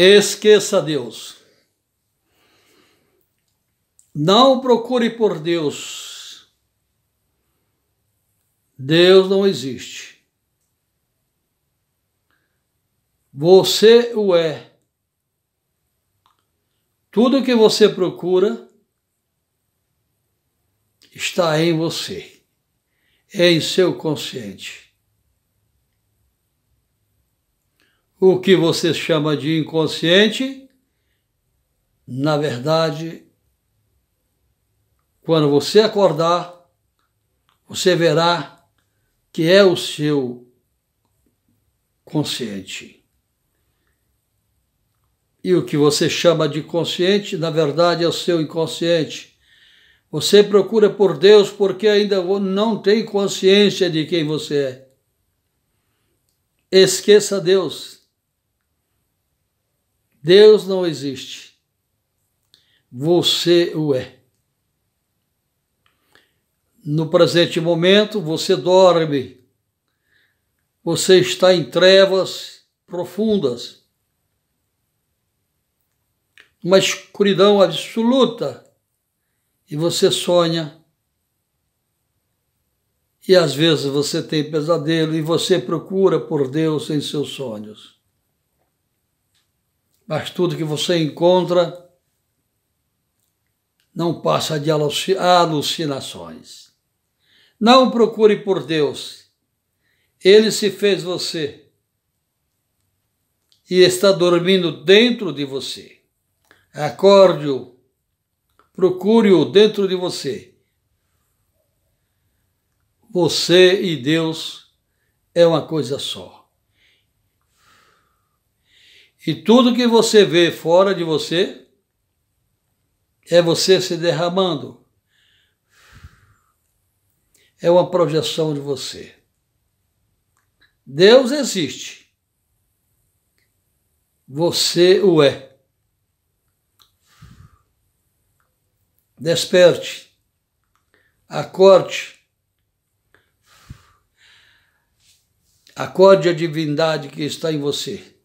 Esqueça Deus. Não procure por Deus. Deus não existe. Você o é. Tudo que você procura está em você, em seu consciente. o que você chama de inconsciente, na verdade, quando você acordar, você verá que é o seu consciente. E o que você chama de consciente, na verdade, é o seu inconsciente. Você procura por Deus porque ainda não tem consciência de quem você é. Esqueça Deus. Deus não existe. Você o é. No presente momento, você dorme. Você está em trevas profundas. Uma escuridão absoluta. E você sonha. E às vezes você tem pesadelo e você procura por Deus em seus sonhos mas tudo que você encontra não passa de alucinações. Não procure por Deus. Ele se fez você e está dormindo dentro de você. Acorde-o, procure-o dentro de você. Você e Deus é uma coisa só. E tudo que você vê fora de você é você se derramando. É uma projeção de você. Deus existe. Você o é. Desperte. Acorde. Acorde a divindade que está em você.